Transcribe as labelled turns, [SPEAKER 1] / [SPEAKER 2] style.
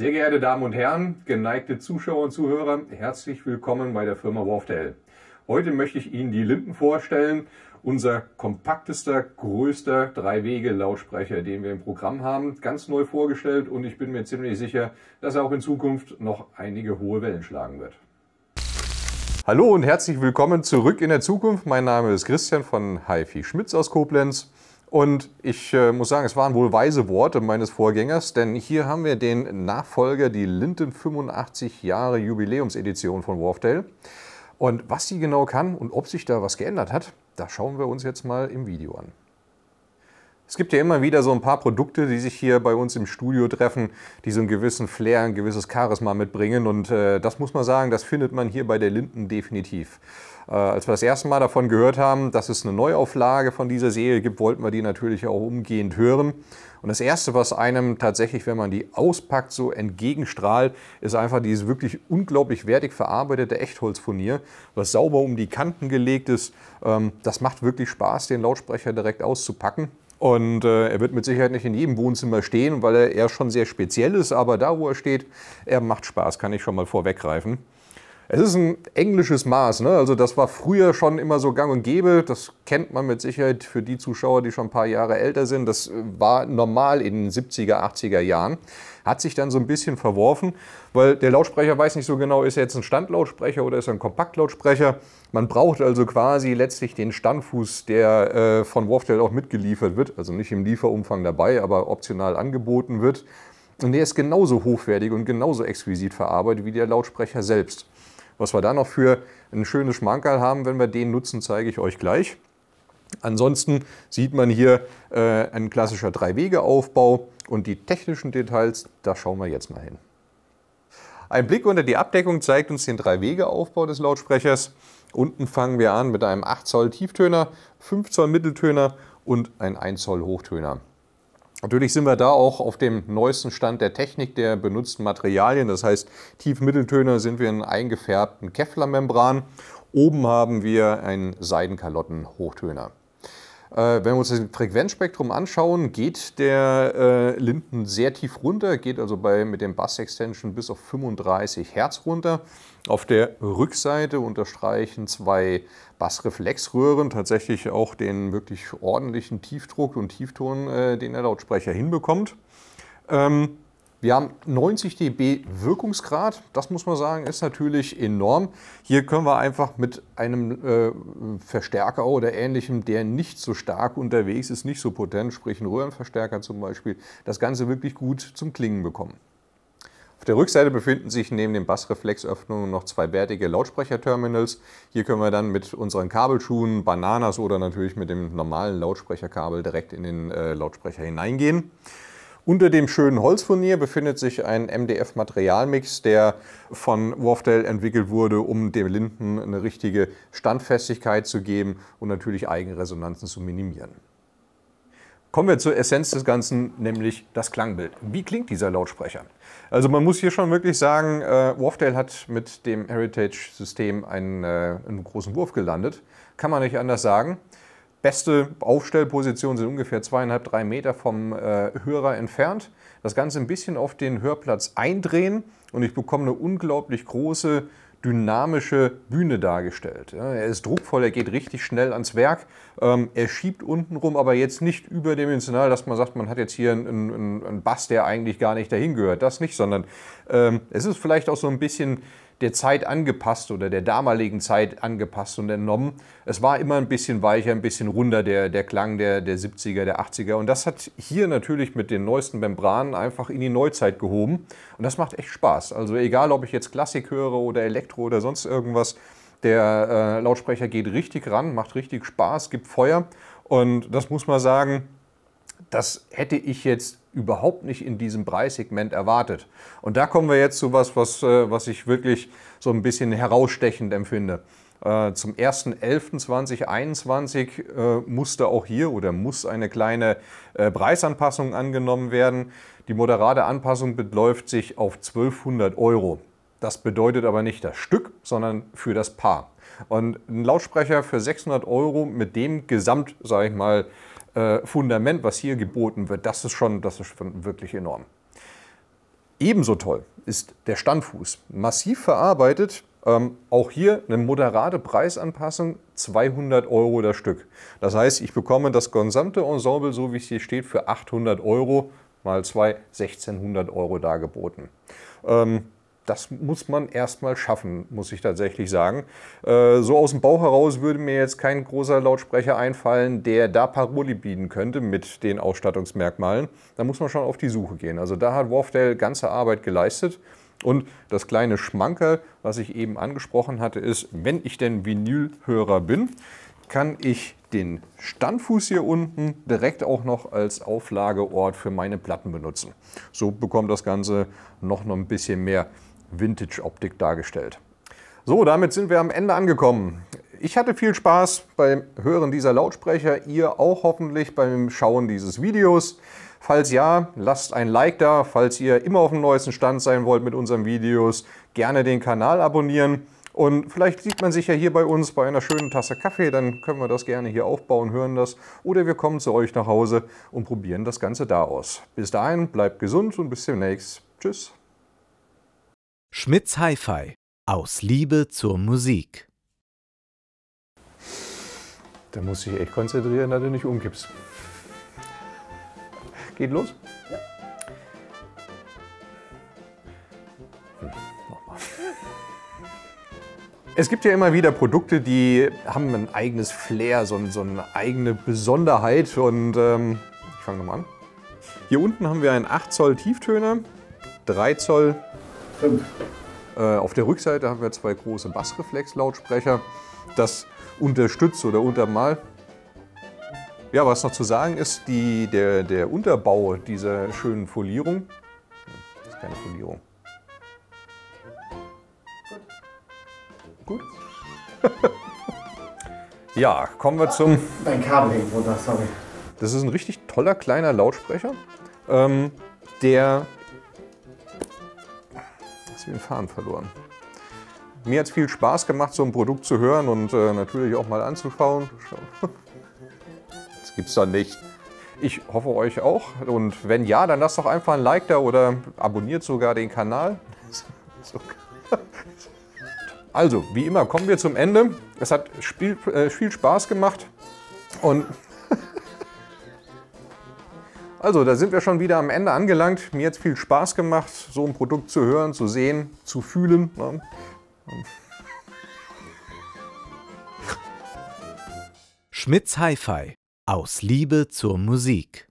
[SPEAKER 1] Sehr geehrte Damen und Herren, geneigte Zuschauer und Zuhörer, herzlich willkommen bei der Firma Wharfdale. Heute möchte ich Ihnen die Linden vorstellen, unser kompaktester, größter Drei-Wege-Lautsprecher, den wir im Programm haben, ganz neu vorgestellt und ich bin mir ziemlich sicher, dass er auch in Zukunft noch einige hohe Wellen schlagen wird. Hallo und herzlich willkommen zurück in der Zukunft. Mein Name ist Christian von HiFi Schmitz aus Koblenz. Und ich äh, muss sagen, es waren wohl weise Worte meines Vorgängers, denn hier haben wir den Nachfolger, die Linden 85 Jahre Jubiläumsedition von Wharfdale. Und was sie genau kann und ob sich da was geändert hat, das schauen wir uns jetzt mal im Video an. Es gibt ja immer wieder so ein paar Produkte, die sich hier bei uns im Studio treffen, die so einen gewissen Flair, ein gewisses Charisma mitbringen. Und äh, das muss man sagen, das findet man hier bei der Linden definitiv. Äh, als wir das erste Mal davon gehört haben, dass es eine Neuauflage von dieser Serie gibt, wollten wir die natürlich auch umgehend hören. Und das Erste, was einem tatsächlich, wenn man die auspackt, so entgegenstrahlt, ist einfach dieses wirklich unglaublich wertig verarbeitete Echtholzfurnier, was sauber um die Kanten gelegt ist. Ähm, das macht wirklich Spaß, den Lautsprecher direkt auszupacken. Und äh, er wird mit Sicherheit nicht in jedem Wohnzimmer stehen, weil er, eher schon sehr speziell ist, aber da, wo er steht, er macht Spaß, kann ich schon mal vorweggreifen. Es ist ein englisches Maß, ne? also das war früher schon immer so gang und gäbe, das kennt man mit Sicherheit für die Zuschauer, die schon ein paar Jahre älter sind, das äh, war normal in den 70er, 80er Jahren, hat sich dann so ein bisschen verworfen, weil der Lautsprecher weiß nicht so genau, ist er jetzt ein Standlautsprecher oder ist er ein Kompaktlautsprecher. Man braucht also quasi letztlich den Standfuß, der äh, von Warfdale auch mitgeliefert wird, also nicht im Lieferumfang dabei, aber optional angeboten wird. Und der ist genauso hochwertig und genauso exquisit verarbeitet wie der Lautsprecher selbst. Was wir da noch für ein schönes Schmankerl haben, wenn wir den nutzen, zeige ich euch gleich. Ansonsten sieht man hier äh, ein klassischer Drei-Wege-Aufbau und die technischen Details, da schauen wir jetzt mal hin. Ein Blick unter die Abdeckung zeigt uns den Drei-Wege-Aufbau des Lautsprechers. Unten fangen wir an mit einem 8 Zoll Tieftöner, 5 Zoll Mitteltöner und ein 1 Zoll Hochtöner. Natürlich sind wir da auch auf dem neuesten Stand der Technik der benutzten Materialien. Das heißt, Tiefmitteltöne sind wir in eingefärbten Kevlar-Membran. Oben haben wir einen Seidenkalotten-Hochtöner. Äh, wenn wir uns das Frequenzspektrum anschauen, geht der äh, Linden sehr tief runter, geht also bei, mit dem Bass-Extension bis auf 35 Hertz runter. Auf der Rückseite unterstreichen zwei Bassreflexröhren tatsächlich auch den wirklich ordentlichen Tiefdruck und Tiefton, äh, den der Lautsprecher hinbekommt. Ähm, wir haben 90 dB Wirkungsgrad. Das muss man sagen, ist natürlich enorm. Hier können wir einfach mit einem äh, Verstärker oder ähnlichem, der nicht so stark unterwegs ist, nicht so potent, sprich ein Röhrenverstärker zum Beispiel, das Ganze wirklich gut zum Klingen bekommen. Auf der Rückseite befinden sich neben den Bassreflexöffnungen noch zwei bärtige Lautsprecherterminals. Hier können wir dann mit unseren Kabelschuhen, Bananas oder natürlich mit dem normalen Lautsprecherkabel direkt in den äh, Lautsprecher hineingehen. Unter dem schönen Holzfurnier befindet sich ein MDF-Materialmix, der von Wurfdale entwickelt wurde, um dem Linden eine richtige Standfestigkeit zu geben und natürlich Eigenresonanzen zu minimieren. Kommen wir zur Essenz des Ganzen, nämlich das Klangbild. Wie klingt dieser Lautsprecher? Also man muss hier schon wirklich sagen, äh, Wharfdale hat mit dem Heritage-System einen, äh, einen großen Wurf gelandet. Kann man nicht anders sagen. Beste Aufstellposition sind ungefähr zweieinhalb, drei Meter vom äh, Hörer entfernt. Das Ganze ein bisschen auf den Hörplatz eindrehen und ich bekomme eine unglaublich große, dynamische Bühne dargestellt. Ja, er ist druckvoll, er geht richtig schnell ans Werk. Ähm, er schiebt untenrum, aber jetzt nicht überdimensional, dass man sagt, man hat jetzt hier einen, einen, einen Bass, der eigentlich gar nicht dahin gehört. Das nicht, sondern ähm, es ist vielleicht auch so ein bisschen der Zeit angepasst oder der damaligen Zeit angepasst und entnommen. Es war immer ein bisschen weicher, ein bisschen runder, der, der Klang der, der 70er, der 80er. Und das hat hier natürlich mit den neuesten Membranen einfach in die Neuzeit gehoben. Und das macht echt Spaß. Also egal, ob ich jetzt Klassik höre oder Elektro oder sonst irgendwas, der äh, Lautsprecher geht richtig ran, macht richtig Spaß, gibt Feuer. Und das muss man sagen, das hätte ich jetzt überhaupt nicht in diesem Preissegment erwartet. Und da kommen wir jetzt zu was, was, äh, was ich wirklich so ein bisschen herausstechend empfinde. Äh, zum 1.11.2021 äh, musste auch hier oder muss eine kleine Preisanpassung angenommen werden. Die moderate Anpassung beläuft sich auf 1200 Euro. Das bedeutet aber nicht das Stück, sondern für das Paar. Und ein Lautsprecher für 600 Euro mit dem Gesamt, sage ich mal, äh, Fundament, was hier geboten wird, das ist schon, das ist schon wirklich enorm. Ebenso toll ist der Standfuß. Massiv verarbeitet, ähm, auch hier eine moderate Preisanpassung, 200 Euro das Stück. Das heißt, ich bekomme das gesamte Ensemble, so wie es hier steht, für 800 Euro mal 2, 1600 Euro dargeboten. Ähm, das muss man erstmal schaffen, muss ich tatsächlich sagen. Äh, so aus dem Bauch heraus würde mir jetzt kein großer Lautsprecher einfallen, der da Paroli bieten könnte mit den Ausstattungsmerkmalen. Da muss man schon auf die Suche gehen. Also da hat Wharfdale ganze Arbeit geleistet. Und das kleine Schmankerl, was ich eben angesprochen hatte, ist, wenn ich denn Vinylhörer bin, kann ich den Standfuß hier unten direkt auch noch als Auflageort für meine Platten benutzen. So bekommt das Ganze noch, noch ein bisschen mehr Vintage-Optik dargestellt. So, damit sind wir am Ende angekommen. Ich hatte viel Spaß beim Hören dieser Lautsprecher, ihr auch hoffentlich beim Schauen dieses Videos. Falls ja, lasst ein Like da. Falls ihr immer auf dem neuesten Stand sein wollt mit unseren Videos, gerne den Kanal abonnieren. Und vielleicht sieht man sich ja hier bei uns bei einer schönen Tasse Kaffee, dann können wir das gerne hier aufbauen, hören das. Oder wir kommen zu euch nach Hause und probieren das Ganze da aus. Bis dahin, bleibt gesund und bis demnächst. Tschüss. Schmitz Hi-Fi aus Liebe zur Musik. Da muss ich echt konzentrieren, dass du nicht umkippst. Geht los? Ja. Hm, nochmal. Es gibt ja immer wieder Produkte, die haben ein eigenes Flair, so, so eine eigene Besonderheit. Und ähm, ich fange nochmal an. Hier unten haben wir einen 8 Zoll Tieftöner, 3 Zoll Fünf. Äh, auf der Rückseite haben wir zwei große Bassreflex-Lautsprecher. Das unterstützt oder untermalt. Ja, was noch zu sagen ist, die, der, der Unterbau dieser schönen Folierung. Das ist keine Folierung. Gut. Gut. ja, kommen wir zum. Dein Kabel irgendwo da, sorry. Das ist ein richtig toller kleiner Lautsprecher, ähm, der zu den Faden verloren. Mir hat es viel Spaß gemacht, so ein Produkt zu hören und äh, natürlich auch mal anzuschauen. Das gibt's doch nicht. Ich hoffe euch auch. Und wenn ja, dann lasst doch einfach ein Like da oder abonniert sogar den Kanal. Also, wie immer kommen wir zum Ende. Es hat äh, viel Spaß gemacht und also, da sind wir schon wieder am Ende angelangt. Mir hat es viel Spaß gemacht, so ein Produkt zu hören, zu sehen, zu fühlen. Ne? Schmitz Hi-Fi aus Liebe zur Musik.